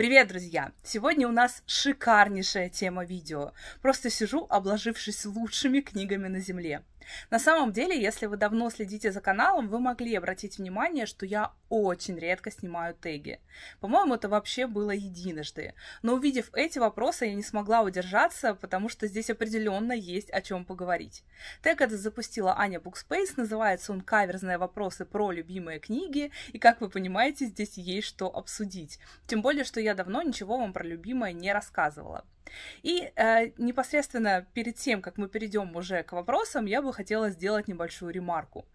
Привет, друзья! Сегодня у нас шикарнейшая тема видео. Просто сижу, обложившись лучшими книгами на Земле. На самом деле, если вы давно следите за каналом, вы могли обратить внимание, что я очень редко снимаю теги. По-моему, это вообще было единожды. Но увидев эти вопросы, я не смогла удержаться, потому что здесь определенно есть о чем поговорить. Тег это запустила Аня Букспейс, называется он «Каверзные вопросы про любимые книги», и, как вы понимаете, здесь есть что обсудить. Тем более, что я давно ничего вам про любимое не рассказывала. И э, непосредственно перед тем, как мы перейдем уже к вопросам, я бы хотела сделать небольшую ремарку.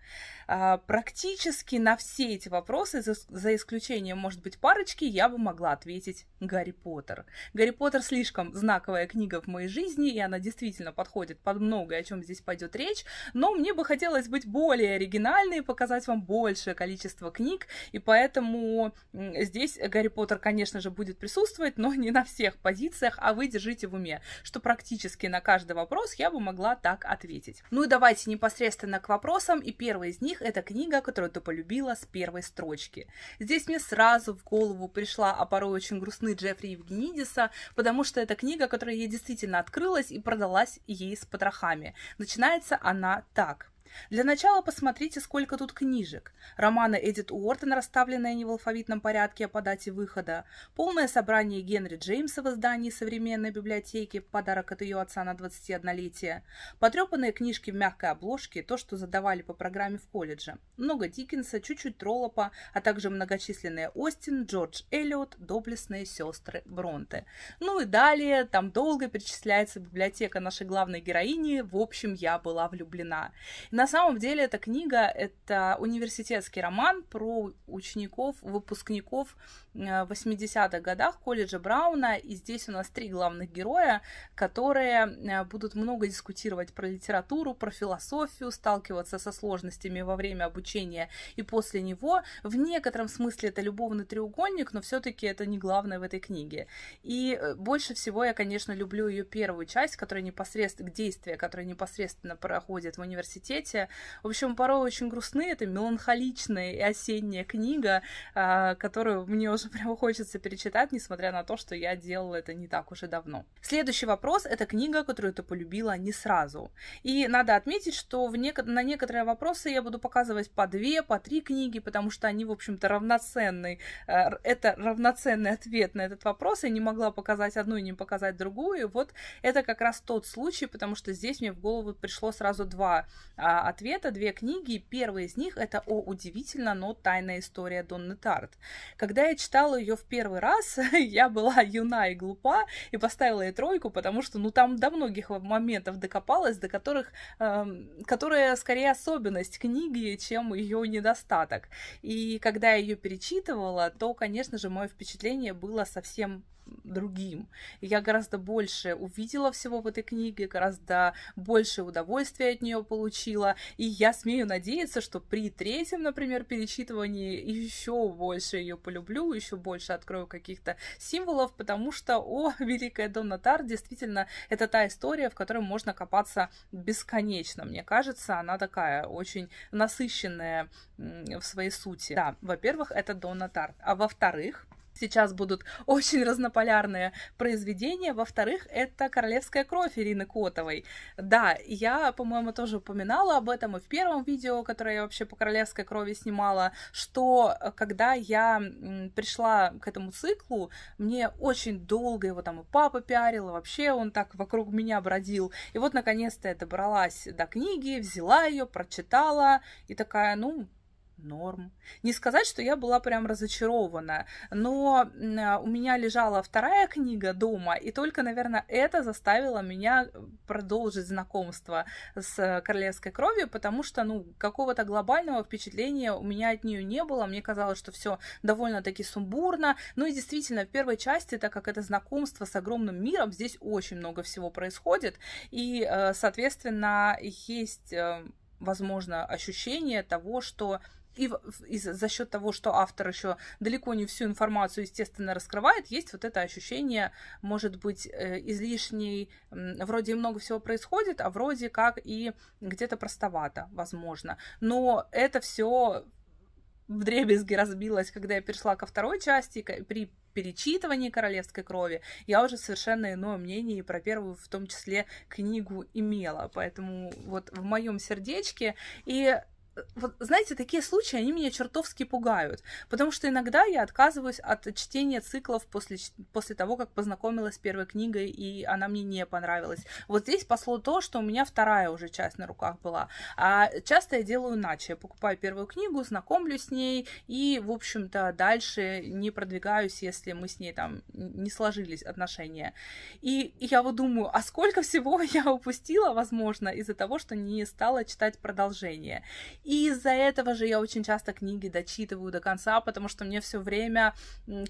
Э, практически на все эти вопросы, за, за исключением, может быть, парочки, я бы могла ответить Гарри Поттер. Гарри Поттер слишком знаковая книга в моей жизни, и она действительно подходит под многое, о чем здесь пойдет речь, но мне бы хотелось быть более оригинальной и показать вам большее количество книг, и поэтому здесь Гарри Поттер, конечно же, будет присутствовать, но не на всех позициях, а выйдет держите в уме, что практически на каждый вопрос я бы могла так ответить. Ну и давайте непосредственно к вопросам, и первый из них это книга, которую ты полюбила с первой строчки. Здесь мне сразу в голову пришла, а порой очень грустный Джеффри Евгенидиса, потому что это книга, которая ей действительно открылась и продалась ей с потрохами. Начинается она так. Для начала посмотрите, сколько тут книжек. Романы Эдит Уортон, расставленные не в алфавитном порядке, а по дате выхода. Полное собрание Генри Джеймса в издании современной библиотеки, подарок от ее отца на 21-летие. Потрепанные книжки в мягкой обложке, то, что задавали по программе в колледже. Много Диккенса, чуть-чуть Троллопа, а также многочисленные Остин, Джордж Эллиот, доблестные сестры Бронте. Ну и далее, там долго перечисляется библиотека нашей главной героини «В общем, я была влюблена». На на самом деле эта книга — это университетский роман про учеников, выпускников 80-х э, годах колледжа Брауна, и здесь у нас три главных героя, которые э, будут много дискутировать про литературу, про философию, сталкиваться со сложностями во время обучения и после него. В некотором смысле это любовный треугольник, но все-таки это не главное в этой книге. И э, больше всего я, конечно, люблю ее первую часть, которая непосредственно, действие, которое непосредственно проходит в университете. В общем, порой очень грустные, это меланхоличная и осенняя книга, которую мне уже уже прямо хочется перечитать, несмотря на то, что я делала это не так уж и давно. Следующий вопрос — это книга, которую ты полюбила не сразу. И надо отметить, что в нек... на некоторые вопросы я буду показывать по две, по три книги, потому что они, в общем-то, равноценны. Э, это равноценный ответ на этот вопрос. Я не могла показать одну и не показать другую. Вот это как раз тот случай, потому что здесь мне в голову пришло сразу два а, ответа, две книги. Первый из них — это «О, удивительно, но тайная история Донны Тарт». Когда я читала читала ее в первый раз, я была юна и глупа, и поставила ей тройку, потому что, ну, там до многих моментов докопалась, до которых, э, эм, которые скорее особенность книги, чем ее недостаток. И когда я ее перечитывала, то, конечно же, мое впечатление было совсем другим. И я гораздо больше увидела всего в этой книге, гораздо больше удовольствия от нее получила. И я смею надеяться, что при третьем, например, перечитывании еще больше ее полюблю, еще больше открою каких-то символов, потому что, о, Великая Донна Тар, действительно, это та история, в которой можно копаться бесконечно. Мне кажется, она такая очень насыщенная в своей сути. Да, во-первых, это Донна Тар. А во-вторых, сейчас будут очень разнополярные произведения. Во-вторых, это «Королевская кровь» Ирины Котовой. Да, я, по-моему, тоже упоминала об этом и в первом видео, которое я вообще по «Королевской крови» снимала, что э, когда я пришла к этому циклу, мне очень долго его там и папа пиарил, и вообще он так вокруг меня бродил. И вот, наконец-то, я добралась до книги, взяла ее, прочитала и такая, ну, норм. Не сказать, что я была прям разочарована, но а, у меня лежала вторая книга дома, и только, наверное, это заставило меня э, продолжить знакомство с э, королевской кровью, потому что, ну, какого-то глобального впечатления у меня от нее не было. Мне казалось, что все довольно-таки сумбурно. Ну и действительно, в первой части, так как это знакомство с огромным миром, здесь очень много всего происходит, и, э, соответственно, есть возможно, ощущение того, что и, и за счет того, что автор еще далеко не всю информацию, естественно, раскрывает, есть вот это ощущение, может быть, э, излишней, вроде много всего происходит, а вроде как и где-то простовато, возможно. Но это все в дребезги разбилось, когда я перешла ко второй части, при перечитывании «Королевской крови», я уже совершенно иное мнение и про первую, в том числе, книгу имела. Поэтому вот в моем сердечке. И вот, знаете, такие случаи, они меня чертовски пугают, потому что иногда я отказываюсь от чтения циклов после, после того, как познакомилась с первой книгой, и она мне не понравилась. Вот здесь пошло то, что у меня вторая уже часть на руках была. А часто я делаю иначе. Я покупаю первую книгу, знакомлюсь с ней, и, в общем-то, дальше не продвигаюсь, если мы с ней там не сложились отношения. и я вот думаю, а сколько всего я упустила, возможно, из-за того, что не стала читать продолжение. И из-за этого же я очень часто книги дочитываю до конца, потому что мне все время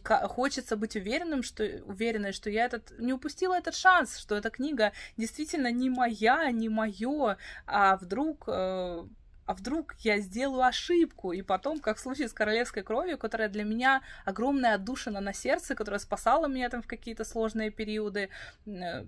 хочется быть уверенным, что, уверенной, что я этот, не упустила этот шанс, что эта книга действительно не моя, не мое, а вдруг э, а вдруг я сделаю ошибку, и потом, как в случае с королевской кровью, которая для меня огромная отдушина на сердце, которая спасала меня там в какие-то сложные периоды, э,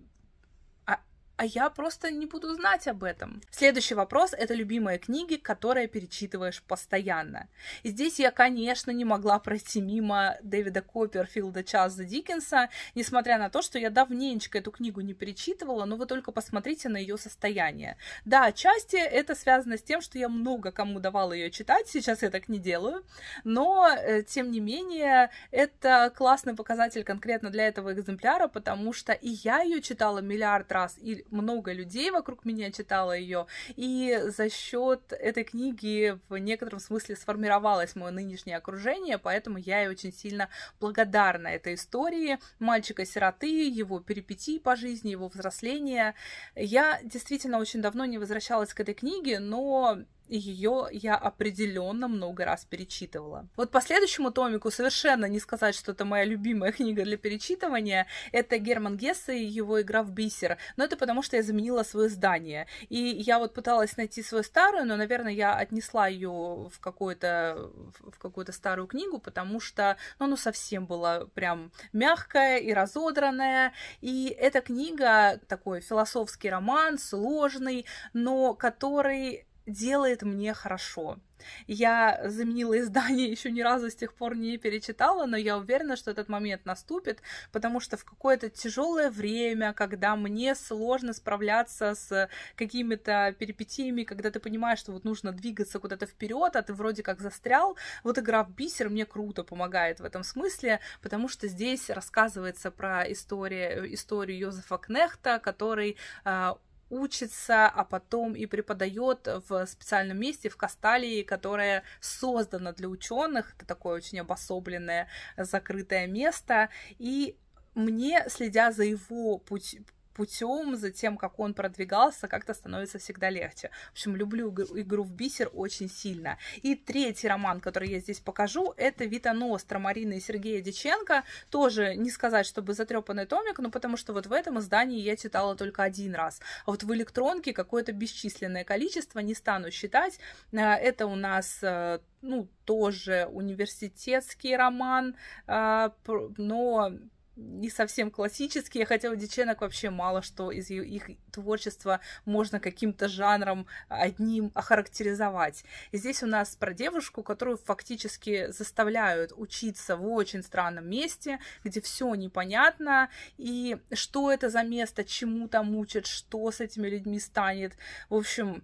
а я просто не буду знать об этом. Следующий вопрос — это любимые книги, которые перечитываешь постоянно. И здесь я, конечно, не могла пройти мимо Дэвида Копперфилда Чарльза Диккенса, несмотря на то, что я давненько эту книгу не перечитывала, но вы только посмотрите на ее состояние. Да, отчасти это связано с тем, что я много кому давала ее читать, сейчас я так не делаю, но, э, тем не менее, это классный показатель конкретно для этого экземпляра, потому что и я ее читала миллиард раз, и много людей вокруг меня читало ее, и за счет этой книги в некотором смысле сформировалось мое нынешнее окружение, поэтому я и очень сильно благодарна этой истории мальчика-сироты, его перипетий по жизни, его взросления. Я действительно очень давно не возвращалась к этой книге, но ее я определенно много раз перечитывала. Вот по следующему томику совершенно не сказать, что это моя любимая книга для перечитывания. Это Герман Гессе и его игра в бисер. Но это потому, что я заменила свое издание. И я вот пыталась найти свою старую, но, наверное, я отнесла ее в какую-то в какую-то старую книгу, потому что ну, оно совсем была прям мягкая и разодранная. И эта книга такой философский роман, сложный, но который делает мне хорошо. Я заменила издание, еще ни разу с тех пор не перечитала, но я уверена, что этот момент наступит, потому что в какое-то тяжелое время, когда мне сложно справляться с какими-то перипетиями, когда ты понимаешь, что вот нужно двигаться куда-то вперед, а ты вроде как застрял, вот игра в бисер мне круто помогает в этом смысле, потому что здесь рассказывается про историю, э, историю Йозефа Кнехта, который а, учится, а потом и преподает в специальном месте в Касталии, которое создано для ученых. Это такое очень обособленное закрытое место. И мне, следя за его путь, путем, за тем, как он продвигался, как-то становится всегда легче. В общем, люблю игру в бисер очень сильно. И третий роман, который я здесь покажу, это «Вита Ностра» Марины и Сергея Диченко. Тоже не сказать, чтобы затрепанный томик, но потому что вот в этом издании я читала только один раз. А вот в электронке какое-то бесчисленное количество, не стану считать. Э, это у нас э, ну, тоже университетский роман, э, но не совсем классические, хотя у девчонок вообще мало что из их творчества можно каким-то жанром одним охарактеризовать. И здесь у нас про девушку, которую фактически заставляют учиться в очень странном месте, где все непонятно, и что это за место, чему там учат, что с этими людьми станет. В общем,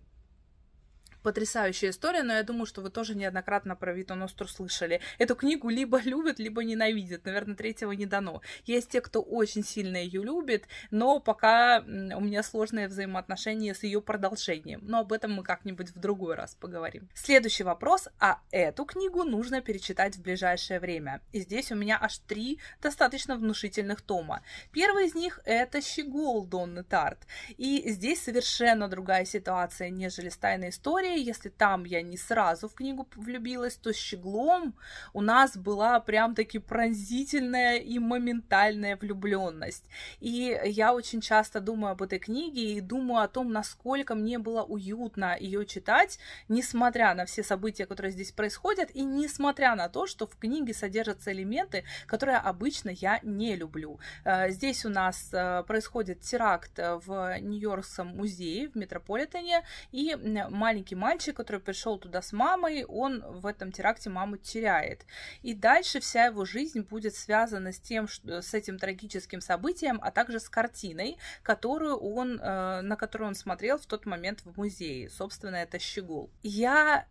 потрясающая история, но я думаю, что вы тоже неоднократно про Витоностру слышали. Эту книгу либо любят, либо ненавидят. Наверное, третьего не дано. Есть те, кто очень сильно ее любит, но пока у меня сложные взаимоотношения с ее продолжением. Но об этом мы как-нибудь в другой раз поговорим. Следующий вопрос, а эту книгу нужно перечитать в ближайшее время. И здесь у меня аж три достаточно внушительных тома. Первый из них это «Щегол» Донны Тарт. И здесь совершенно другая ситуация, нежели с «Тайной историей», лицее, если там я не сразу в книгу влюбилась, то с Щеглом у нас была прям-таки пронзительная и моментальная влюбленность. И я очень часто думаю об этой книге и думаю о том, насколько мне было уютно ее читать, несмотря на все события, которые здесь происходят, и несмотря на то, что в книге содержатся элементы, которые обычно я не люблю. Э, здесь у нас э, происходит теракт в Нью-Йоркском музее, в Метрополитене, и маленький мальчик, который пришел туда с мамой, он в этом теракте маму теряет. И дальше вся его жизнь будет связана с тем, что, с этим трагическим событием, а также с картиной, которую он, э, на которую он смотрел в тот момент в музее. Собственно, это «Щегол». Я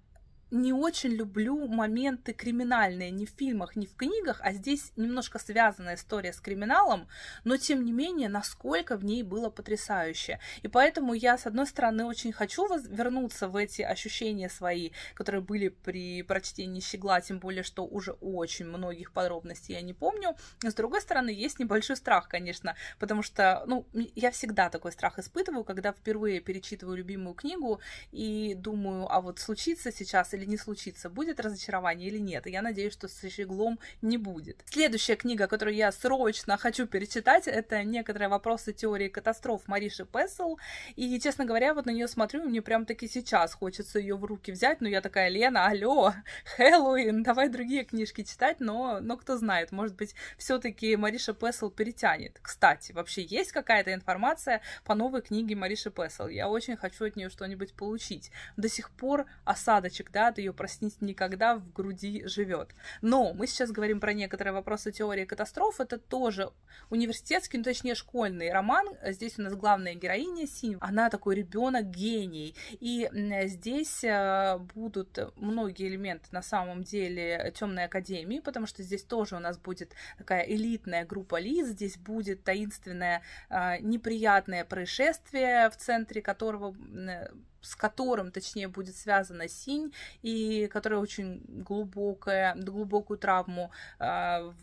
не очень люблю моменты криминальные ни в фильмах, ни в книгах, а здесь немножко связанная история с криминалом, но тем не менее, насколько в ней было потрясающе. И поэтому я, с одной стороны, очень хочу вернуться в эти ощущения свои, которые были при прочтении «Щегла», тем более, что уже очень многих подробностей я не помню. Но, с другой стороны, есть небольшой страх, конечно, потому что, ну, я всегда такой страх испытываю, когда впервые перечитываю любимую книгу и думаю, а вот случится сейчас или или не случится, будет разочарование или нет. И я надеюсь, что с Щеглом не будет. Следующая книга, которую я срочно хочу перечитать, это «Некоторые вопросы теории катастроф» Мариши Пессел. И, честно говоря, вот на нее смотрю, мне прям таки сейчас хочется ее в руки взять, но я такая, Лена, алло, Хэллоуин, давай другие книжки читать, но, но кто знает, может быть, все-таки Мариша Пессел перетянет. Кстати, вообще есть какая-то информация по новой книге Мариши Пессел? Я очень хочу от нее что-нибудь получить. До сих пор осадочек, да, надо ее проснить никогда, в груди живет. Но мы сейчас говорим про некоторые вопросы теории катастроф. Это тоже университетский, ну точнее школьный роман. Здесь у нас главная героиня Синь. Она такой ребенок гений. И здесь э, будут многие элементы на самом деле темной академии, потому что здесь тоже у нас будет такая элитная группа лиц. Здесь будет таинственное э, неприятное происшествие, в центре которого э, с которым, точнее, будет связана синь, и которая очень глубокая, глубокую травму э,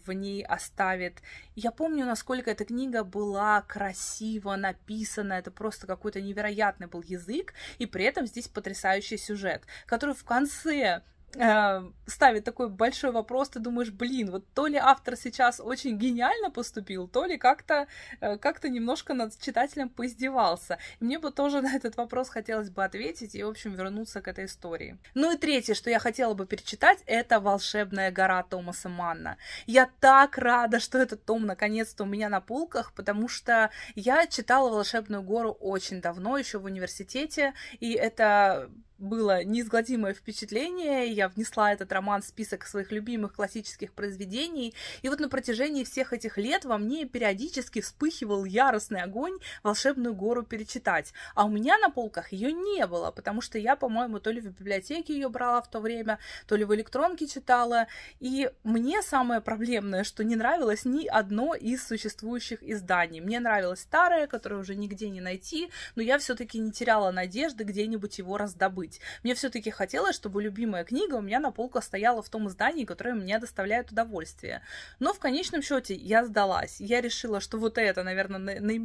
в ней оставит. Я помню, насколько эта книга была красиво написана, это просто какой-то невероятный был язык, и при этом здесь потрясающий сюжет, который в конце Э, ставит такой большой вопрос, ты думаешь, блин, вот то ли автор сейчас очень гениально поступил, то ли как-то э, как немножко над читателем поиздевался. И мне бы тоже на этот вопрос хотелось бы ответить и, в общем, вернуться к этой истории. Ну и третье, что я хотела бы перечитать, это «Волшебная гора» Томаса Манна. Я так рада, что этот том наконец-то у меня на полках, потому что я читала «Волшебную гору» очень давно, еще в университете, и это было неизгладимое впечатление. Я внесла этот роман в список своих любимых классических произведений. И вот на протяжении всех этих лет во мне периодически вспыхивал яростный огонь волшебную гору перечитать. А у меня на полках ее не было, потому что я, по-моему, то ли в библиотеке ее брала в то время, то ли в электронке читала. И мне самое проблемное, что не нравилось ни одно из существующих изданий. Мне нравилось старое, которое уже нигде не найти, но я все-таки не теряла надежды где-нибудь его раздобыть быть. Мне все-таки хотелось, чтобы любимая книга у меня на полках стояла в том издании, которое мне доставляет удовольствие. Но в конечном счете я сдалась. Я решила, что вот это, наверное,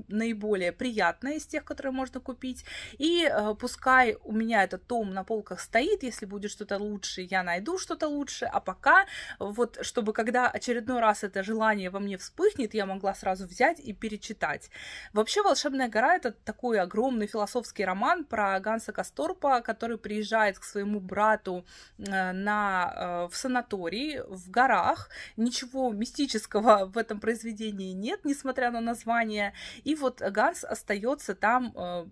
наиболее приятное из тех, которые можно купить. И э, пускай у меня этот том на полках стоит, если будет что-то лучше, я найду что-то лучше. А пока, вот, чтобы когда очередной раз это желание во мне вспыхнет, я могла сразу взять и перечитать. Вообще, «Волшебная гора» — это такой огромный философский роман про Ганса Касторпа, который который приезжает к своему брату э, на, э, в санатории в горах. Ничего мистического в этом произведении нет, несмотря на название. И вот Ганс остается там э,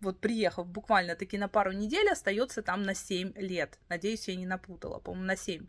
вот приехав буквально таки на пару недель, остается там на 7 лет. Надеюсь, я не напутала, по-моему, на 7.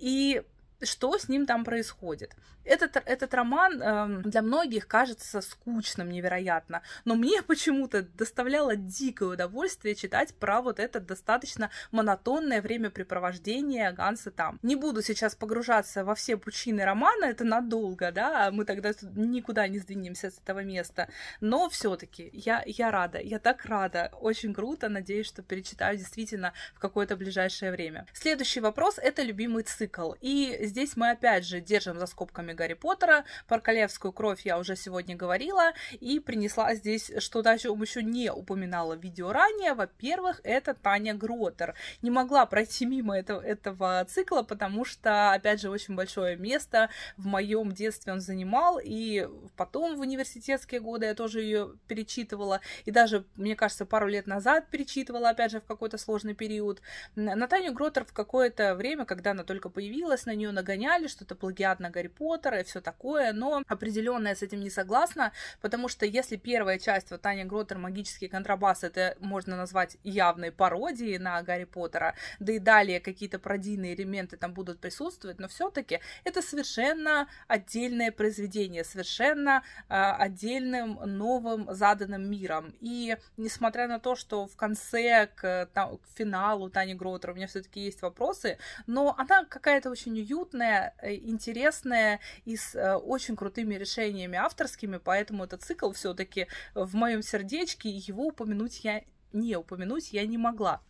И что с ним там происходит. Этот, этот роман э, для многих кажется скучным невероятно, но мне почему-то доставляло дикое удовольствие читать про вот это достаточно монотонное времяпрепровождение Ганса там. Не буду сейчас погружаться во все пучины романа, это надолго, да, а мы тогда никуда не сдвинемся с этого места, но все-таки я, я рада, я так рада, очень круто, надеюсь, что перечитаю действительно в какое-то ближайшее время. Следующий вопрос — это любимый цикл, и здесь мы опять же держим за скобками Гарри Поттера. Про королевскую кровь я уже сегодня говорила и принесла здесь что даже еще не упоминала в видео ранее. Во-первых, это Таня Гротер. Не могла пройти мимо этого, этого цикла, потому что, опять же, очень большое место в моем детстве он занимал, и потом в университетские годы я тоже ее перечитывала, и даже, мне кажется, пару лет назад перечитывала, опять же, в какой-то сложный период. На Таню Гротер в какое-то время, когда она только появилась, на нее нагоняли, что это плагиат на Гарри Поттера и все такое, но определенно я с этим не согласна, потому что если первая часть, вот Таня Гротер, магический контрабас, это можно назвать явной пародией на Гарри Поттера, да и далее какие-то пародийные элементы там будут присутствовать, но все-таки это совершенно отдельное произведение, совершенно э, отдельным новым заданным миром. И несмотря на то, что в конце к, там, к финалу Тани Гротер у меня все-таки есть вопросы, но она какая-то очень уютная, уютное, э, интересное и с э, очень крутыми решениями авторскими, поэтому этот цикл все-таки в моем сердечке, его упомянуть я не упомянуть я не могла.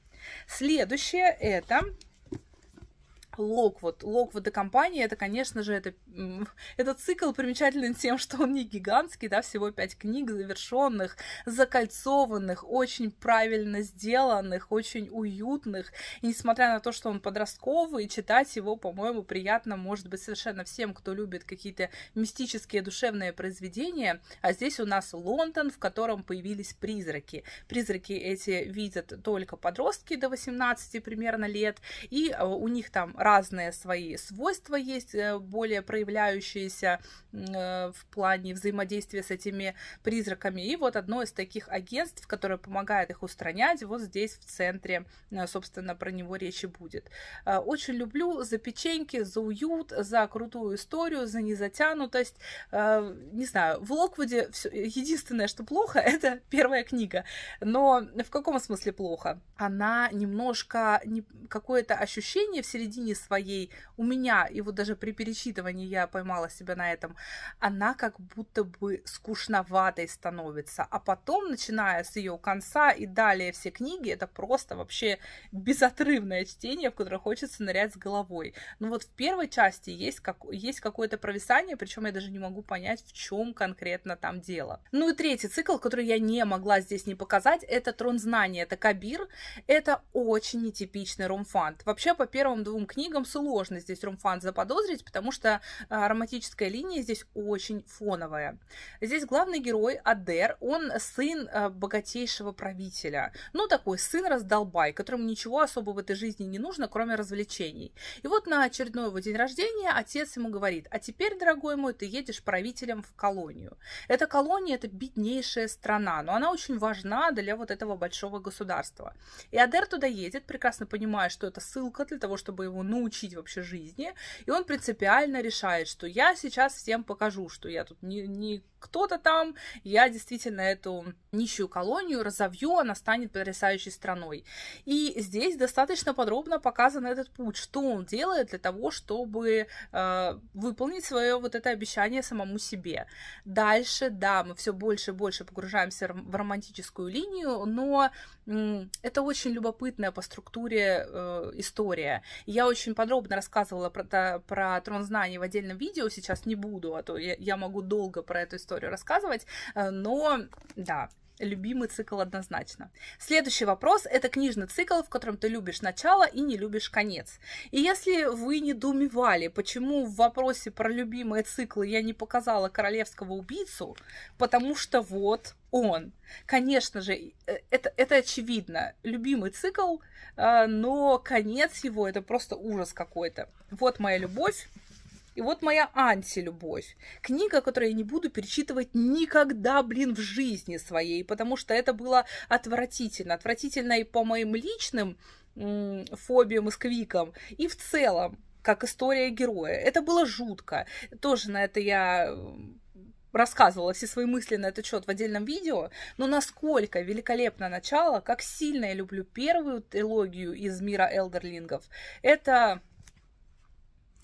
Следующее это Локвуд. Локвуд и компания, это, конечно же, это, этот цикл примечателен тем, что он не гигантский, да, всего пять книг завершенных, закольцованных, очень правильно сделанных, очень уютных. И несмотря на то, что он подростковый, читать его, по-моему, приятно, может быть, совершенно всем, кто любит какие-то мистические душевные произведения. А здесь у нас Лондон, в котором появились призраки. Призраки эти видят только подростки до 18 примерно лет, и э, у них там разные свои свойства есть, э, более проявляющиеся э, в плане взаимодействия с этими призраками. И вот одно из таких агентств, которое помогает их устранять, вот здесь в центре, э, собственно, про него речи будет. Очень люблю за печеньки, за уют, за крутую историю, за незатянутость. Не знаю, в Локвуде единственное, что плохо, это первая книга. Но в каком смысле плохо? Она немножко какое-то ощущение в середине жизни своей у меня, и вот даже при перечитывании я поймала себя на этом, она как будто бы скучноватой становится. А потом, начиная с ее конца и далее все книги, это просто вообще безотрывное чтение, в которое хочется нырять с головой. Но ну вот в первой части есть, как, есть какое-то провисание, причем я даже не могу понять, в чем конкретно там дело. Ну и третий цикл, который я не могла здесь не показать, это «Трон знания», это «Кабир», это очень нетипичный ромфант. Вообще, по первым двум книгам книгам сложно здесь ромфан заподозрить, потому что а, романтическая линия здесь очень фоновая. Здесь главный герой Адер, он сын а, богатейшего правителя. Ну, такой сын раздолбай, которому ничего особо в этой жизни не нужно, кроме развлечений. И вот на очередной его день рождения отец ему говорит, а теперь, дорогой мой, ты едешь правителем в колонию. Эта колония – это беднейшая страна, но она очень важна для вот этого большого государства. И Адер туда едет, прекрасно понимая, что это ссылка для того, чтобы его научить вообще жизни. И он принципиально решает, что я сейчас всем покажу, что я тут не, не кто-то там, я действительно эту нищую колонию разовью, она станет потрясающей страной. И здесь достаточно подробно показан этот путь, что он делает для того, чтобы э, выполнить свое вот это обещание самому себе. Дальше, да, мы все больше и больше погружаемся в романтическую линию, но э, это очень любопытная по структуре э, история. я очень очень подробно рассказывала про, про, про трон знаний в отдельном видео, сейчас не буду, а то я, я могу долго про эту историю рассказывать, э, но да, любимый цикл однозначно. Следующий вопрос – это книжный цикл, в котором ты любишь начало и не любишь конец. И если вы недоумевали, почему в вопросе про любимые циклы я не показала королевского убийцу, потому что вот он. Конечно же, э, это, это очевидно. Любимый цикл, э, но конец его – это просто ужас какой-то. Вот моя любовь, и вот моя антилюбовь. Книга, которую я не буду перечитывать никогда, блин, в жизни своей, потому что это было отвратительно. Отвратительно и по моим личным м- фобиям и сквикам, и в целом, как история героя. Это было жутко. Тоже на это я рассказывала все свои мысли на этот счет в отдельном видео, но насколько великолепное начало, как сильно я люблю первую трилогию из мира элдерлингов, это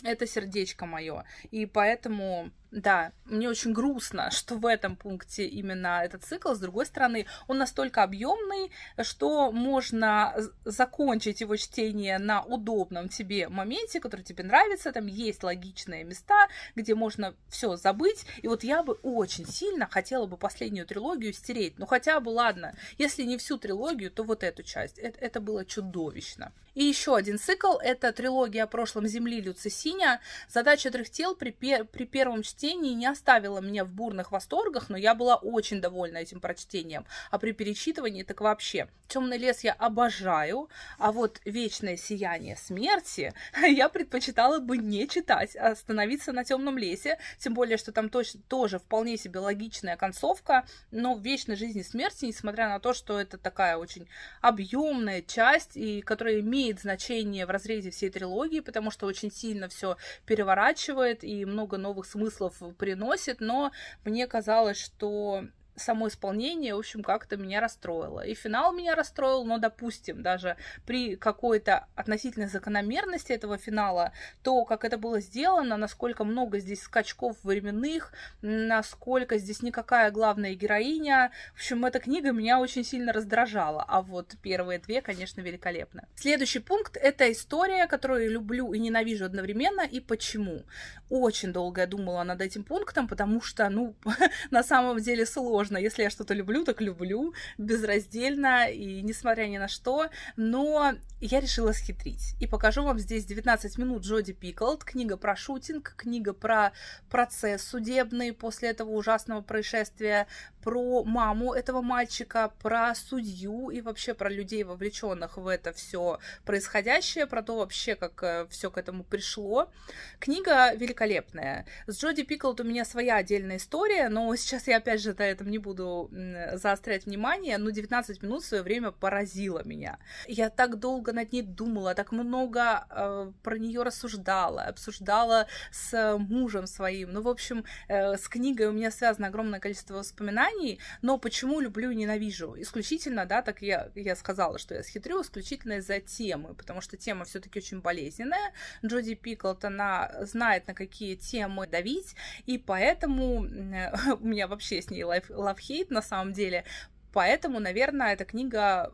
это сердечко мое. И поэтому да, мне очень грустно, что в этом пункте именно этот цикл. С другой стороны, он настолько объемный, что можно закончить его чтение на удобном тебе моменте, который тебе нравится. Там есть логичные места, где можно все забыть. И вот я бы очень сильно хотела бы последнюю трилогию стереть. Ну хотя бы, ладно, если не всю трилогию, то вот эту часть. Это, это было чудовищно. И еще один цикл – это трилогия о прошлом Земли Люцисиня. Задача трех тел при, пер при первом чтении чтение не оставило меня в бурных восторгах, но я была очень довольна этим прочтением. А при перечитывании так вообще. «Темный лес» я обожаю, а вот «Вечное сияние смерти» я предпочитала бы не читать, а остановиться на «Темном лесе», тем более, что там точно тоже вполне себе логичная концовка, но в «Вечной жизни смерти», несмотря на то, что это такая очень объемная часть, и которая имеет значение в разрезе всей трилогии, потому что очень сильно все переворачивает и много новых смыслов смыслов приносит, но мне казалось, что само исполнение, в общем, как-то меня расстроило. И финал меня расстроил, но, допустим, даже при какой-то относительной закономерности этого финала, то, как это было сделано, насколько много здесь скачков временных, насколько здесь никакая главная героиня. В общем, эта книга меня очень сильно раздражала, а вот первые две, конечно, великолепны. Следующий пункт — это история, которую люблю и ненавижу одновременно, и почему. Очень долго я думала над этим пунктом, потому что, ну, на самом деле сложно можно. Если я что-то люблю, так люблю безраздельно и несмотря ни на что. Но я решила схитрить. И покажу вам здесь 19 минут Джоди Пиклд, книга про шутинг, книга про процесс судебный после этого ужасного происшествия, про маму этого мальчика, про судью и вообще про людей, вовлеченных в это все происходящее, про то вообще, как э, все к этому пришло. Книга великолепная. С Джоди Пиклд у меня своя отдельная история, но сейчас я опять же на этом не не буду заострять внимание, но 19 минут в свое время поразила меня. Я так долго над ней думала, так много э, про нее рассуждала, обсуждала с э, мужем своим. Ну, в общем, э, с книгой у меня связано огромное количество воспоминаний, но почему люблю и ненавижу? Исключительно, да, так я, я сказала, что я схитрю, исключительно из-за темы, потому что тема все-таки очень болезненная. Джоди Пиклт, она знает, на какие темы давить, и поэтому у меня вообще с ней лайф, лав-хейт на самом деле, поэтому, наверное, эта книга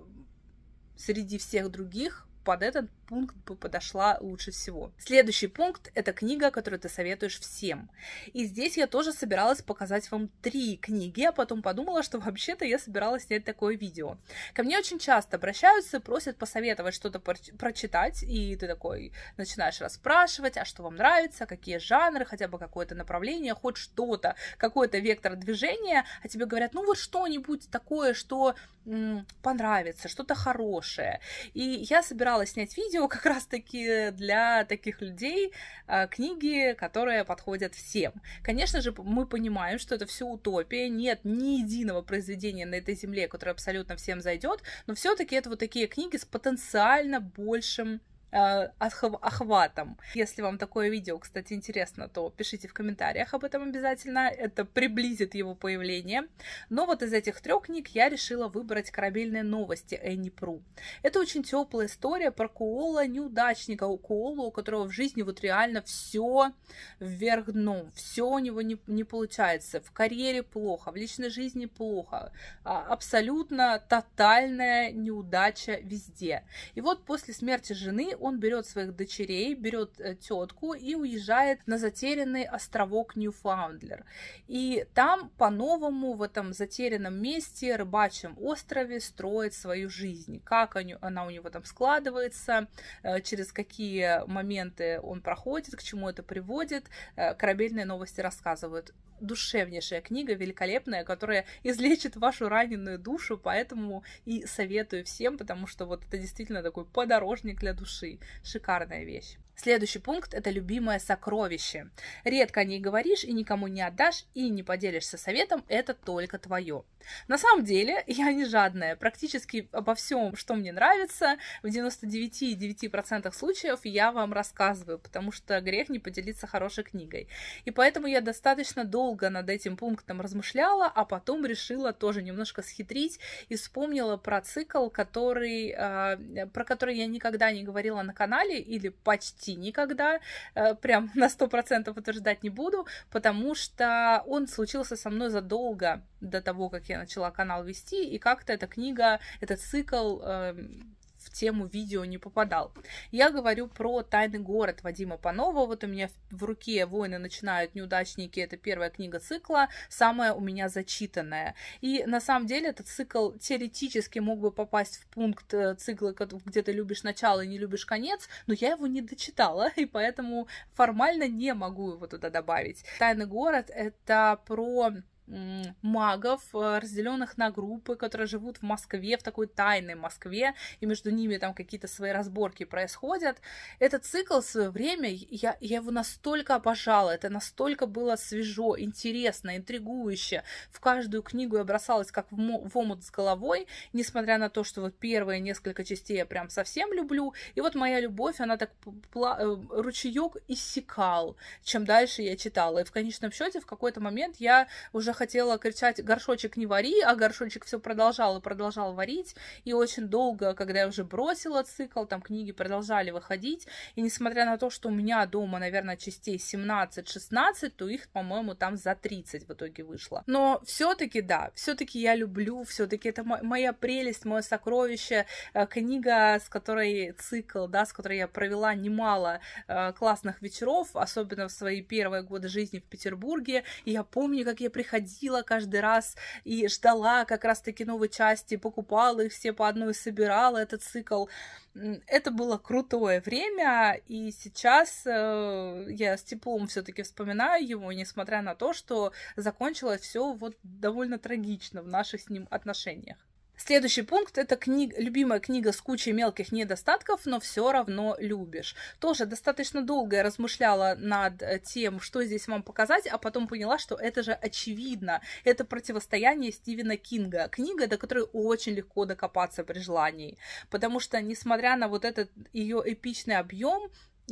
среди всех других под этот пункт бы подошла лучше всего. Следующий пункт — это книга, которую ты советуешь всем. И здесь я тоже собиралась показать вам три книги, а потом подумала, что вообще-то я собиралась снять такое видео. Ко мне очень часто обращаются, просят посоветовать что-то прочитать, и ты такой начинаешь расспрашивать, а что вам нравится, какие жанры, хотя бы какое-то направление, хоть что-то, какой-то вектор движения, а тебе говорят, ну вот что-нибудь такое, что -м, понравится, что-то хорошее. И я собиралась снять видео, него как раз-таки для таких людей а, книги, которые подходят всем. Конечно же, мы понимаем, что это все утопия, нет ни единого произведения на этой земле, которое абсолютно всем зайдет, но все-таки это вот такие книги с потенциально большим Э, охватом. Если вам такое видео, кстати, интересно, то пишите в комментариях об этом обязательно. Это приблизит его появление. Но вот из этих трех книг я решила выбрать «Корабельные новости» Энни Пру. Это очень теплая история про Куола, неудачника у Куола, у которого в жизни вот реально все вверх дном, все у него не, не получается, в карьере плохо, в личной жизни плохо, а, абсолютно тотальная неудача везде. И вот после смерти жены он берет своих дочерей, берет э, тетку и уезжает на затерянный островок Ньюфаундлер. И там по-новому в этом затерянном месте, рыбачьем острове строит свою жизнь. Как она у него там складывается, э, через какие моменты он проходит, к чему это приводит, э, корабельные новости рассказывают душевнейшая книга, великолепная, которая излечит вашу раненую душу, поэтому и советую всем, потому что вот это действительно такой подорожник для души шикарная вещь. Следующий пункт – это любимое сокровище. Редко о ней говоришь и никому не отдашь, и не поделишься советом – это только твое. На самом деле, я не жадная. Практически обо всем, что мне нравится, в 99,9% случаев я вам рассказываю, потому что грех не поделиться хорошей книгой. И поэтому я достаточно долго над этим пунктом размышляла, а потом решила тоже немножко схитрить и вспомнила про цикл, который, а, про который я никогда не говорила на канале или почти почти никогда, э, прям на 100% утверждать не буду, потому что он случился со мной задолго до того, как я начала канал вести, и как-то эта книга, этот цикл эм, тему видео не попадал. Я говорю про «Тайный город» Вадима Панова. Вот у меня в руке «Войны начинают неудачники». Это первая книга цикла, самая у меня зачитанная. И на самом деле этот цикл теоретически мог бы попасть в пункт э, цикла, где ты любишь начало и не любишь конец, но я его не дочитала, и поэтому формально не могу его туда добавить. «Тайный город» — это про магов, э, разделенных на группы, которые живут в Москве, в такой тайной Москве, и между ними там какие-то свои разборки происходят. Этот цикл в свое время, я, я его настолько обожала, это настолько было свежо, интересно, интригующе. В каждую книгу я бросалась как в, мо- в омут с головой, несмотря на то, что вот первые несколько частей я прям совсем люблю, и вот моя любовь, она так пла- э, ручеек иссякал, чем дальше я читала. И в конечном счете в какой-то момент я уже уже хотела кричать «горшочек не вари», а горшочек все продолжал и продолжал варить, и очень долго, когда я уже бросила цикл, там книги продолжали выходить, и несмотря на то, что у меня дома, наверное, частей 17-16, то их, по-моему, там за 30 в итоге вышло. Но все-таки, да, все-таки я люблю, все-таки это моя прелесть, мое сокровище, э, книга, с которой цикл, да, с которой я провела немало э, классных вечеров, особенно в свои первые годы жизни в Петербурге, и я помню, как я приходила ходила каждый раз и ждала как раз-таки новой части, покупала их все по одной, собирала этот цикл. Это было крутое время, и сейчас э, я с теплом все-таки вспоминаю его, несмотря на то, что закончилось все вот довольно трагично в наших с ним отношениях. Следующий пункт – это книг, любимая книга с кучей мелких недостатков, но все равно любишь. Тоже достаточно долго я размышляла над э, тем, что здесь вам показать, а потом поняла, что это же очевидно. Это противостояние Стивена Кинга. Книга, до которой очень легко докопаться при желании. Потому что, несмотря на вот этот ее эпичный объем,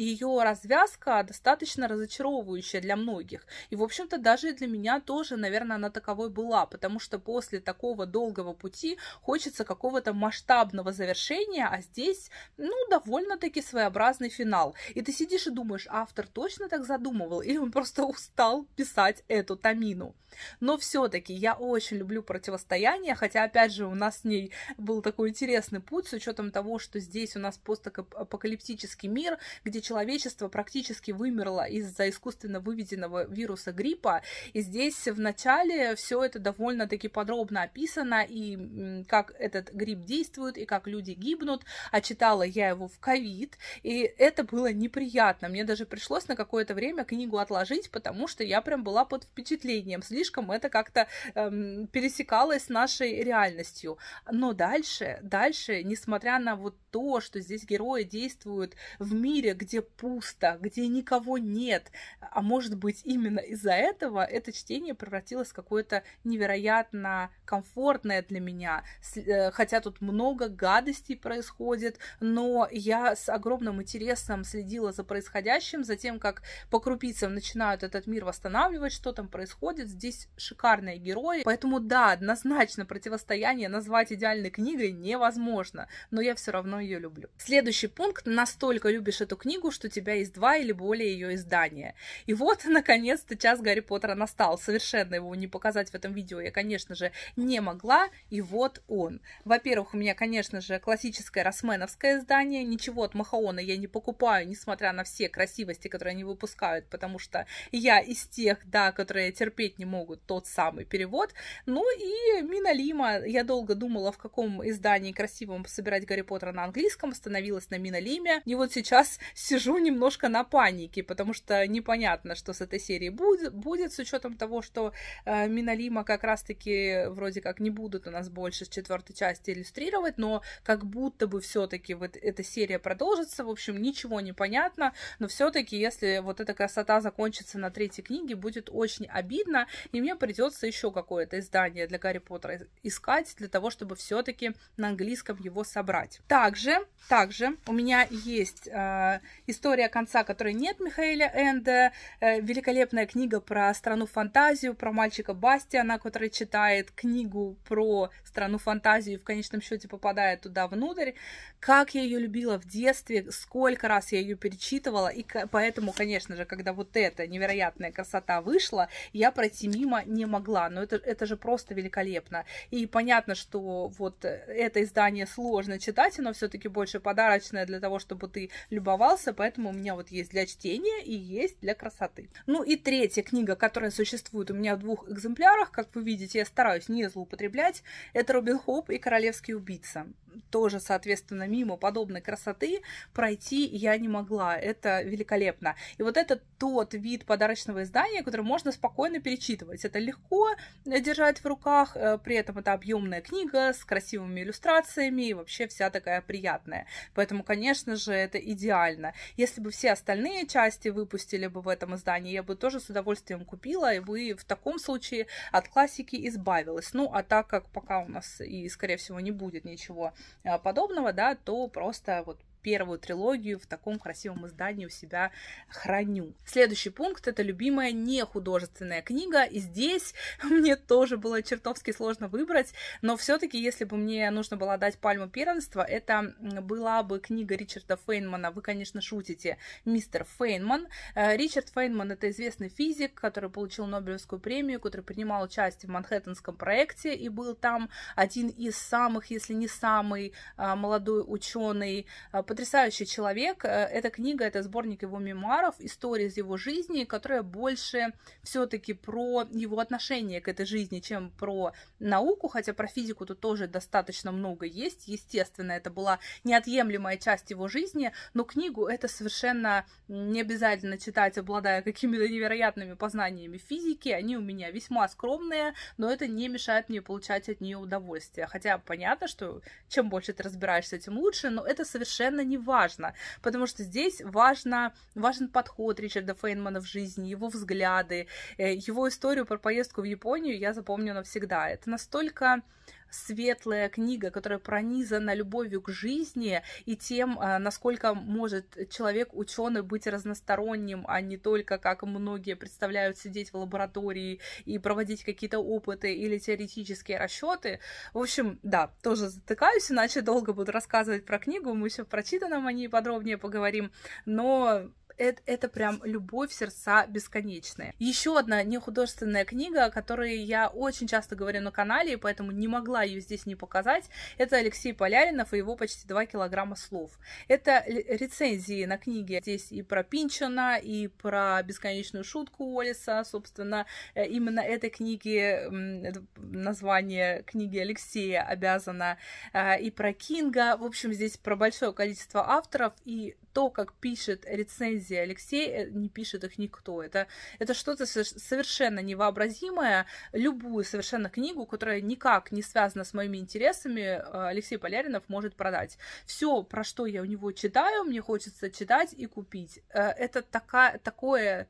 ее развязка достаточно разочаровывающая для многих. И, в общем-то, даже для меня тоже, наверное, она таковой была, потому что после такого долгого пути хочется какого-то масштабного завершения, а здесь, ну, довольно-таки своеобразный финал. И ты сидишь и думаешь, автор точно так задумывал, или он просто устал писать эту Тамину. Но все-таки я очень люблю противостояние, хотя, опять же, у нас с ней был такой интересный путь с учетом того, что здесь у нас постапокалиптический мир, где человечество практически вымерло из-за искусственно выведенного вируса гриппа. И здесь в начале все это довольно-таки подробно описано, и как этот грипп действует, и как люди гибнут. А читала я его в ковид, и это было неприятно. Мне даже пришлось на какое-то время книгу отложить, потому что я прям была под впечатлением. Слишком это как-то эм, пересекалось с нашей реальностью. Но дальше, дальше, несмотря на вот то, что здесь герои действуют в мире, где где пусто, где никого нет. А может быть, именно из-за этого это чтение превратилось в какое-то невероятно комфортное для меня. Э, хотя тут много гадостей происходит, но я с огромным интересом следила за происходящим, за тем, как по крупицам начинают этот мир восстанавливать, что там происходит. Здесь шикарные герои. Поэтому да, однозначно противостояние назвать идеальной книгой невозможно, но я все равно ее люблю. Следующий пункт. Настолько любишь эту книгу, книгу, что у тебя есть два или более ее издания. И вот, наконец-то, час Гарри Поттера настал. Совершенно его не показать в этом видео я, конечно же, не могла. И вот он. Во-первых, у меня, конечно же, классическое росменовское издание. Ничего от Махаона я не покупаю, несмотря на все красивости, которые они выпускают, потому что я из тех, да, которые терпеть не могут тот самый перевод. Ну и Мина Лима. Я долго думала, в каком издании красивом собирать Гарри Поттера на английском. остановилась на Мина Лиме. И вот сейчас сижу немножко на панике, потому что непонятно, что с этой серией будет, будет с учетом того, что э, Минолима как раз-таки вроде как не будут у нас больше с четвертой части иллюстрировать, но как будто бы все-таки вот эта серия продолжится. В общем, ничего не понятно, но все-таки, если вот эта красота закончится на третьей книге, будет очень обидно, и мне придется еще какое-то издание для Гарри Поттера искать для того, чтобы все-таки на английском его собрать. Также, также у меня есть э, «История конца, которой нет» Михаэля Энде, э, великолепная книга про страну фантазию, про мальчика Бастиана, который читает книгу про страну фантазию и в конечном счете попадает туда внутрь. Как я ее любила в детстве, сколько раз я ее перечитывала, и поэтому, конечно же, когда вот эта невероятная красота вышла, я пройти мимо не могла, но это, это же просто великолепно. И понятно, что вот это издание сложно читать, оно все-таки больше подарочное для того, чтобы ты любовался, поэтому у меня вот есть для чтения и есть для красоты. Ну и третья книга, которая существует у меня в двух экземплярах, как вы видите, я стараюсь не злоупотреблять, это Робин Хоп и Королевский убийца тоже, соответственно, мимо подобной красоты пройти я не могла. Это великолепно. И вот это тот вид подарочного издания, который можно спокойно перечитывать. Это легко держать в руках, э, при этом это объемная книга с красивыми иллюстрациями и вообще вся такая приятная. Поэтому, конечно же, это идеально. Если бы все остальные части выпустили бы в этом издании, я бы тоже с удовольствием купила, и вы в таком случае от классики избавилась. Ну, а так как пока у нас и, скорее всего, не будет ничего Э, подобного, да, то просто вот первую трилогию в таком красивом издании у себя храню. Следующий пункт — это любимая не художественная книга, и здесь мне тоже было чертовски сложно выбрать, но все таки если бы мне нужно было дать пальму первенства, это была бы книга Ричарда Фейнмана, вы, конечно, шутите, мистер Фейнман. Э, Ричард Фейнман — это известный физик, который получил Нобелевскую премию, который принимал участие в Манхэттенском проекте и был там один из самых, если не самый э, молодой ученый э, потрясающий человек. Э, эта книга — это сборник его мемуаров, истории из его жизни, которая больше все таки про его отношение к этой жизни, чем про науку, хотя про физику тут тоже достаточно много есть. Естественно, это была неотъемлемая часть его жизни, но книгу это совершенно не обязательно читать, обладая какими-то невероятными познаниями физики. Они у меня весьма скромные, но это не мешает мне получать от нее удовольствие. Хотя понятно, что чем больше ты разбираешься, тем лучше, но это совершенно совершенно не важно, потому что здесь важно, важен подход Ричарда Фейнмана в жизни, его взгляды, э, его историю про поездку в Японию я запомню навсегда. Это настолько светлая книга, которая пронизана любовью к жизни и тем, а, насколько может человек, ученый, быть разносторонним, а не только, как многие представляют, сидеть в лаборатории и проводить какие-то опыты или теоретические расчеты. В общем, да, тоже затыкаюсь, иначе долго буду рассказывать про книгу, мы все в прочитанном о ней подробнее поговорим, но это, это прям любовь сердца бесконечная. Еще одна нехудожественная книга, которую я очень часто говорю на канале, и поэтому не могла ее здесь не показать, это Алексей Поляринов и его почти 2 килограмма слов. Это рецензии на книге здесь и про Пинчина, и про бесконечную шутку Уоллиса, собственно, э, именно этой книги, название книги Алексея обязано, э, и про Кинга, в общем, здесь про большое количество авторов, и то, как пишет рецензии Алексей, э, не пишет их никто. Это, это что-то совершенно невообразимое. Любую совершенно книгу, которая никак не связана с моими интересами, э, Алексей Поляринов может продать. Все, про что я у него читаю, мне хочется читать и купить. Э, это такая, такое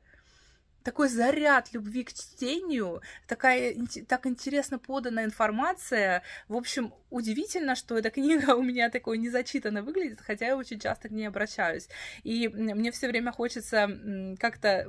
такой заряд любви к чтению, такая так интересно подана информация. В общем, удивительно, что эта книга у меня такой незачитанно выглядит, хотя я очень часто к ней обращаюсь. И мне все время хочется как-то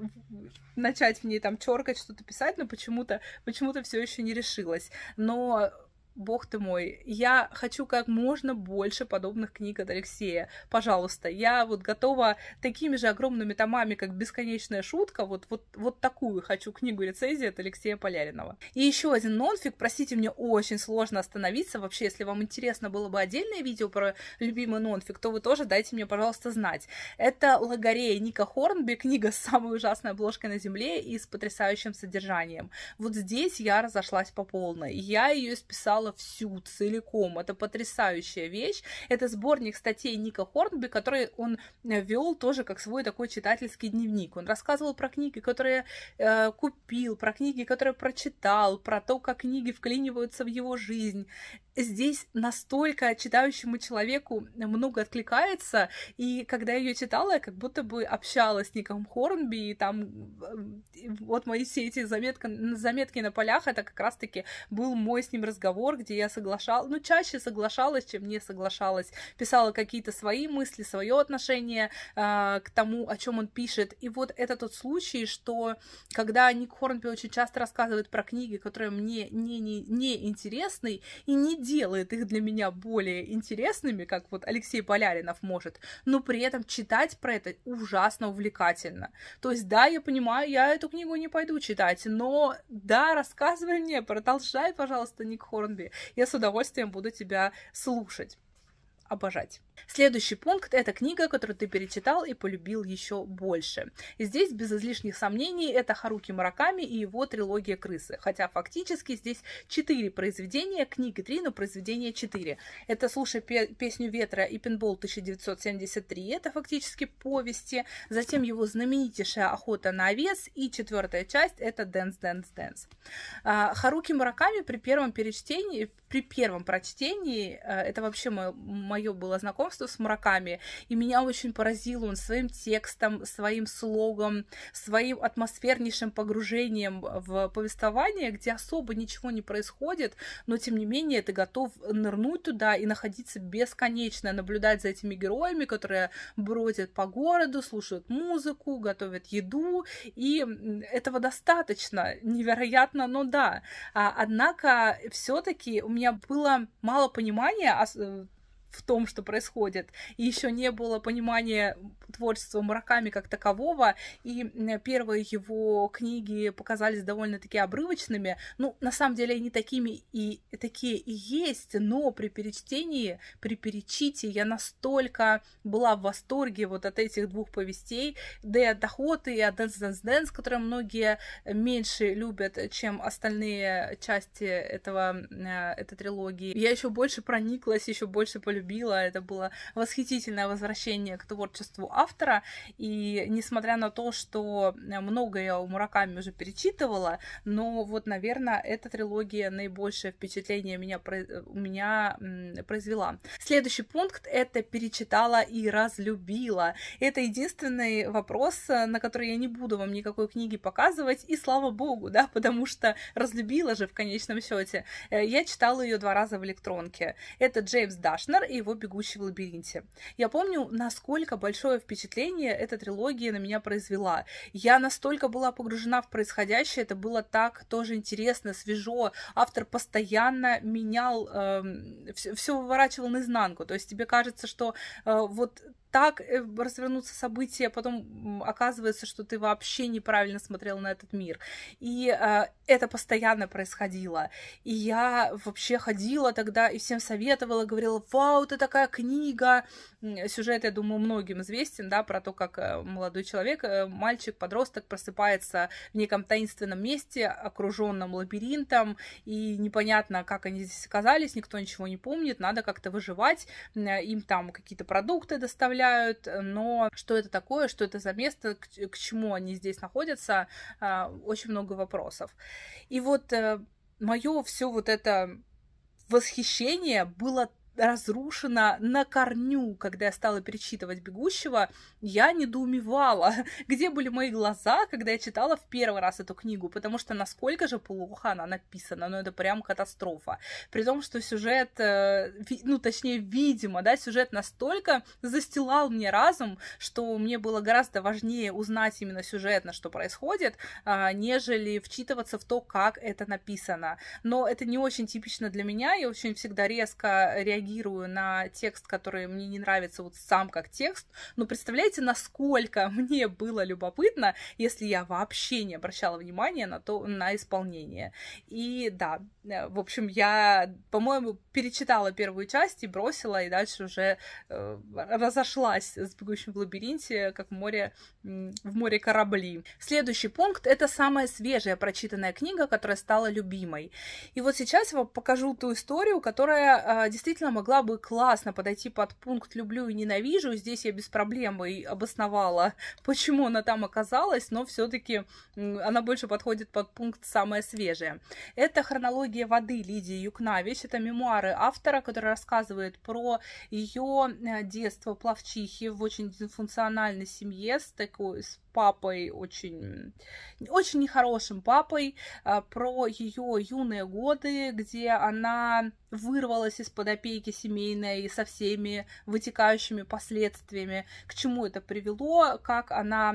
начать в ней там черкать, что-то писать, но почему-то почему-то все еще не решилась. Но бог ты мой, я хочу как можно больше подобных книг от Алексея. Пожалуйста, я вот готова такими же огромными томами, как «Бесконечная шутка», вот, вот, вот такую хочу книгу рецензии от Алексея Поляринова. И еще один нонфик, простите, мне очень сложно остановиться. Вообще, если вам интересно было бы отдельное видео про любимый нонфик, то вы тоже дайте мне, пожалуйста, знать. Это «Лагарея» Ника Хорнби, книга с самой ужасной обложкой на земле и с потрясающим содержанием. Вот здесь я разошлась по полной. Я ее списала прочитала всю целиком. Это потрясающая вещь. Это сборник статей Ника Хорнби, который он э, вел тоже как свой такой читательский дневник. Он рассказывал про книги, которые э, купил, про книги, которые прочитал, про то, как книги вклиниваются в его жизнь здесь настолько читающему человеку много откликается, и когда я ее читала, я как будто бы общалась с Ником Хорнби, и там вот мои все эти заметки, заметки на полях, это как раз-таки был мой с ним разговор, где я соглашалась, ну, чаще соглашалась, чем не соглашалась, писала какие-то свои мысли, свое отношение э, к тому, о чем он пишет, и вот это тот случай, что когда Ник Хорнби очень часто рассказывает про книги, которые мне не, не, не интересны, и не делает их для меня более интересными, как вот Алексей Поляринов может, но при этом читать про это ужасно увлекательно. То есть, да, я понимаю, я эту книгу не пойду читать, но да, рассказывай мне, продолжай, пожалуйста, Ник Хорнби. Я с удовольствием буду тебя слушать, обожать. Следующий пункт – это книга, которую ты перечитал и полюбил еще больше. здесь, без излишних сомнений, это Харуки Мураками и его трилогия «Крысы». Хотя фактически здесь четыре произведения, книги три, но произведения четыре. Это «Слушай песню ветра» и «Пинбол 1973», это фактически повести. Затем его знаменитейшая «Охота на овец» и четвертая часть – это «Дэнс, дэнс, дэнс». Харуки Мураками при первом перечтении, при первом прочтении, э, это вообще мое было знакомство знакомству с Мураками, и меня очень поразил он своим текстом, своим слогом, своим атмосфернейшим погружением в повествование, где особо ничего не происходит, но тем не менее ты готов нырнуть туда и находиться бесконечно, наблюдать за этими героями, которые бродят по городу, слушают музыку, готовят еду, и этого достаточно, невероятно, но да. А, однако все-таки у меня было мало понимания в том, что происходит, и еще не было понимания творчества Мураками как такового, и первые его книги показались довольно-таки обрывочными, ну, на самом деле они такими и такие и есть, но при перечтении, при перечите я настолько была в восторге вот от этих двух повестей, да и от охоты, и от Dance Dance Dance, которые многие меньше любят, чем остальные части этого, э, этой трилогии. Я еще больше прониклась, еще больше полюбила любила. Это было восхитительное возвращение к творчеству автора. И несмотря на то, что многое у Мураками уже перечитывала, но вот, наверное, эта трилогия наибольшее впечатление меня, у меня произвела. Следующий пункт — это перечитала и разлюбила. Это единственный вопрос, на который я не буду вам никакой книги показывать, и слава богу, да, потому что разлюбила же в конечном счете. Э, я читала ее два раза в электронке. Это Джеймс Дашнер, и его «Бегущий в лабиринте». Я помню, насколько большое впечатление эта трилогия на меня произвела. Я настолько была погружена в происходящее, это было так тоже интересно, свежо. Автор постоянно менял, э, эм, все выворачивал наизнанку. То есть тебе кажется, что э, вот так э, развернутся события, а потом оказывается, что ты вообще неправильно смотрел на этот мир. И э, это постоянно происходило. И я вообще ходила тогда и всем советовала, говорила, вау, ты такая книга. Сюжет, я думаю, многим известен, да, про то, как э, молодой человек, э, мальчик, подросток просыпается в неком таинственном месте, окруженном лабиринтом, и непонятно, как они здесь оказались, никто ничего не помнит, надо как-то выживать, им там какие-то продукты доставлять, определяют, э, но что это такое, что это за место, к, к чему они здесь находятся, а, очень много вопросов. И вот э, мое все вот это восхищение было разрушена на корню. Когда я стала перечитывать «Бегущего», я недоумевала, где были мои глаза, когда я читала в первый раз эту книгу, потому что насколько же плохо она написана, ну это прям катастрофа. При том, что сюжет, э, ну точнее, видимо, да, сюжет настолько застилал мне разум, что мне было гораздо важнее узнать именно сюжетно, что происходит, а, нежели вчитываться в то, как это написано. Но это не очень типично для меня, я очень всегда резко реагирую реагирую на текст, который мне не нравится вот сам как текст, но представляете, насколько мне было любопытно, если я вообще не обращала внимания на то, на исполнение. И да, э, в общем, я, по-моему, перечитала первую часть и бросила, и дальше уже э, разошлась с «Бегущим в лабиринте», как в море, в море корабли. Следующий пункт — это самая свежая прочитанная книга, которая стала любимой. И вот сейчас я вам покажу ту историю, которая э, действительно могла бы классно подойти под пункт «люблю и ненавижу». Здесь я без проблем и обосновала, почему она там оказалась, но все-таки она больше подходит под пункт «самое свежее». Это хронология воды Лидии Юкнавич. Это мемуары автора, который рассказывает про ее э, детство плавчихи в очень дисфункциональной семье с, такой, с папой, очень, очень нехорошим папой, а, про ее юные годы, где она вырвалась из-под опеки семейной и со всеми вытекающими последствиями, к чему это привело, как она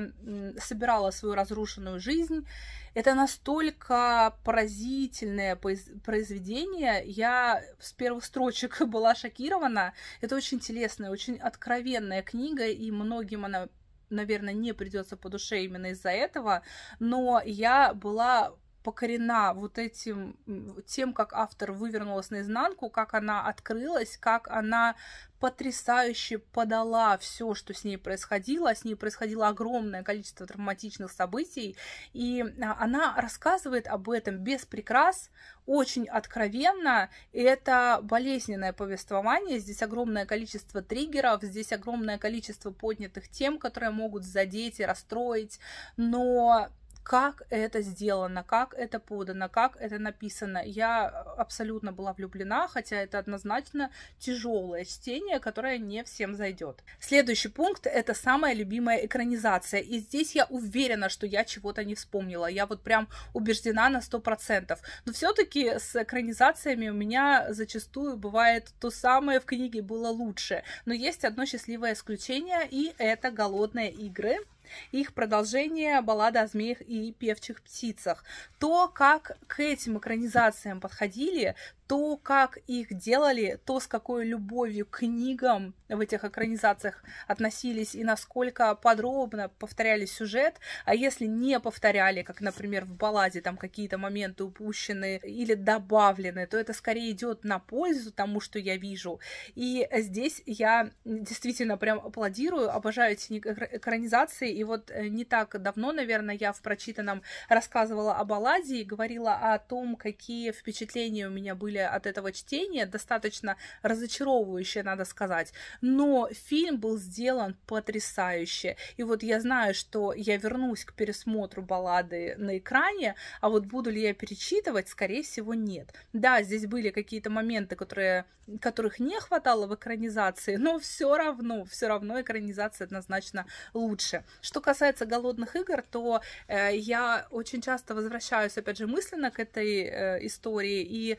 собирала свою разрушенную жизнь. Это настолько поразительное произведение, я с первых строчек была шокирована. Это очень интересная, очень откровенная книга, и многим она наверное, не придется по душе именно из-за этого, но я была покорена вот этим, тем, как автор вывернулась наизнанку, как она открылась, как она потрясающе подала все, что с ней происходило. С ней происходило огромное количество травматичных событий. И а, она рассказывает об этом без прикрас, очень откровенно. И это болезненное повествование. Здесь огромное количество триггеров, здесь огромное количество поднятых тем, которые могут задеть и расстроить. Но как это сделано, как это подано, как это написано. Я абсолютно была влюблена, хотя это однозначно тяжелое чтение, которое не всем зайдет. Следующий пункт — это самая любимая экранизация. И здесь я уверена, что я чего-то не вспомнила. Я вот прям убеждена на 100%. Но все-таки с экранизациями у меня зачастую бывает то самое в книге было лучше. Но есть одно счастливое исключение, и это «Голодные игры», их продолжение «Баллада о змеях и певчих птицах». То, как к этим экранизациям подходили, то, как их делали, то, с какой любовью к книгам в этих экранизациях относились и насколько подробно повторяли сюжет, а если не повторяли, как, например, в балладе там какие-то моменты упущены или добавлены, то это скорее идет на пользу тому, что я вижу. И здесь я действительно прям аплодирую, обожаю эти экранизации, и вот э, не так давно, наверное, я в прочитанном рассказывала о балладе и говорила о том, какие впечатления у меня были получили от этого чтения, достаточно разочаровывающее, надо сказать. Но фильм был сделан потрясающе. И вот я знаю, что я вернусь к пересмотру баллады на экране, а вот буду ли я перечитывать, скорее всего, нет. Да, здесь были какие-то моменты, которые, которых не хватало в экранизации, но все равно, все равно экранизация однозначно лучше. Что касается голодных игр, то э, я очень часто возвращаюсь, опять же, мысленно к этой э, истории, и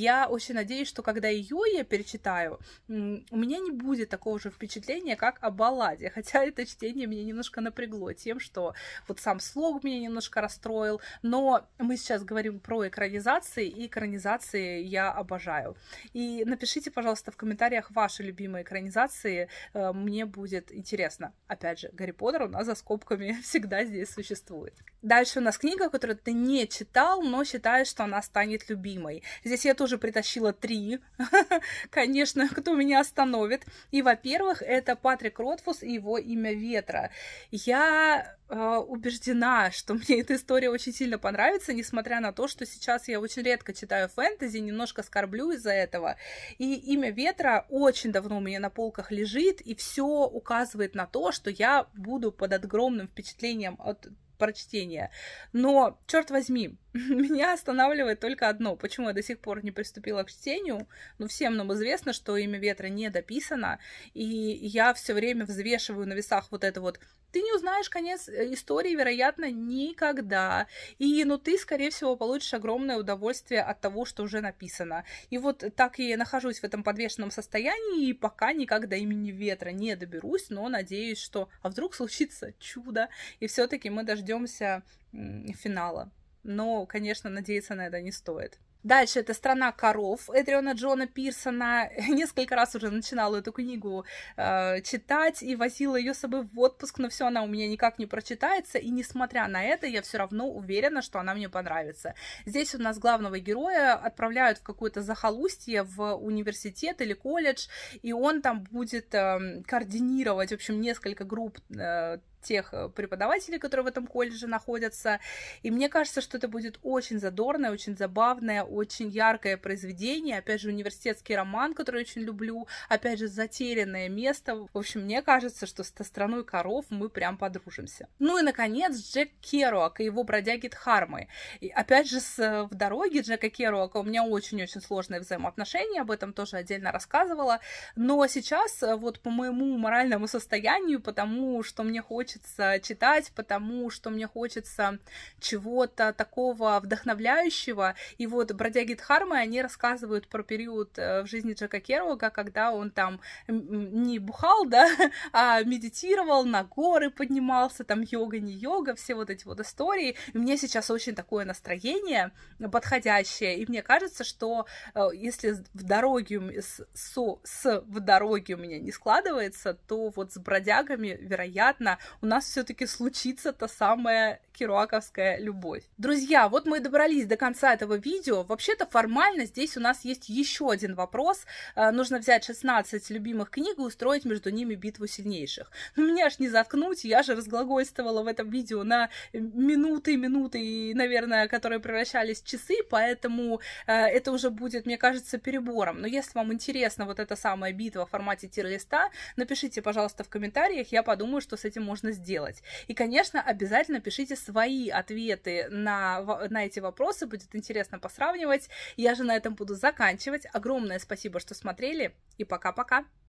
я очень надеюсь, что когда ее я перечитаю, у меня не будет такого же впечатления, как о балладе. Хотя это чтение меня немножко напрягло тем, что вот сам слог меня немножко расстроил. Но мы сейчас говорим про экранизации, и экранизации я обожаю. И напишите, пожалуйста, в комментариях ваши любимые экранизации. Э, мне будет интересно. Опять же, Гарри Поттер у нас за скобками всегда здесь существует. Дальше у нас книга, которую ты не читал, но считаешь, что она станет любимой. Здесь я тоже тоже притащила три. Конечно, кто меня остановит. И, во-первых, это Патрик Ротфус и его имя Ветра. Я э, убеждена, что мне эта история очень сильно понравится, несмотря на то, что сейчас я очень редко читаю фэнтези, немножко скорблю из-за этого. И имя Ветра очень давно у меня на полках лежит, и все указывает на то, что я буду под огромным впечатлением от прочтения. Но, черт возьми, меня останавливает только одно. Почему я до сих пор не приступила к чтению? Ну, всем нам известно, что имя ветра не дописано, и я все время взвешиваю на весах вот это вот ты не узнаешь конец э, истории, вероятно, никогда. И, ну, ты, скорее всего, получишь огромное удовольствие от того, что уже написано. И вот так я и нахожусь в этом подвешенном состоянии, и пока никак до имени ветра не доберусь, но надеюсь, что... А вдруг случится чудо, и все таки мы дождемся финала. Но, конечно, надеяться на это не стоит. Дальше это «Страна коров» Эдриона Джона Пирсона. Несколько раз уже начинала эту книгу э, читать и возила ее с собой в отпуск, но все она у меня никак не прочитается. И несмотря на это, я все равно уверена, что она мне понравится. Здесь у нас главного героя отправляют в какое-то захолустье, в университет или колледж, и он там будет э, координировать, в общем, несколько групп э, тех э, преподавателей, которые в этом колледже находятся. И мне кажется, что это будет очень задорное, очень забавное, очень яркое произведение. Опять же, университетский роман, который я очень люблю. Опять же, затерянное место. В общем, мне кажется, что со страной коров мы прям подружимся. Ну и, наконец, Джек Керуак и его бродяги Дхармы. И опять же, с, э, в дороге Джека Керуака у меня очень-очень сложные взаимоотношения, об этом тоже отдельно рассказывала. Но сейчас э, вот по моему моральному состоянию, потому что мне хочется хочется читать, потому что мне хочется чего-то такого вдохновляющего. И вот бродяги Дхармы, они рассказывают про период э, в жизни Джека Керуга, когда он там не бухал, да, а медитировал, на горы поднимался, там йога, не йога, все вот эти вот истории. И мне сейчас очень такое настроение подходящее, и мне кажется, что э, если в дороге с, с, с в дороге у меня не складывается, то вот с бродягами, вероятно, у нас все-таки случится та самая кироаковская любовь. Друзья, вот мы и добрались до конца этого видео. Вообще-то формально здесь у нас есть еще один вопрос. Э, нужно взять 16 любимых книг и устроить между ними битву сильнейших. Но ну, меня аж не заткнуть, я же разглагольствовала в этом видео на минуты, минуты, и, наверное, которые превращались в часы, поэтому э, это уже будет, мне кажется, перебором. Но если вам интересна вот эта самая битва в формате тир-листа, напишите, пожалуйста, в комментариях, я подумаю, что с этим можно нужно сделать. И, конечно, обязательно пишите свои ответы на, на эти вопросы, будет интересно посравнивать. Я же на этом буду заканчивать. Огромное спасибо, что смотрели, и пока-пока!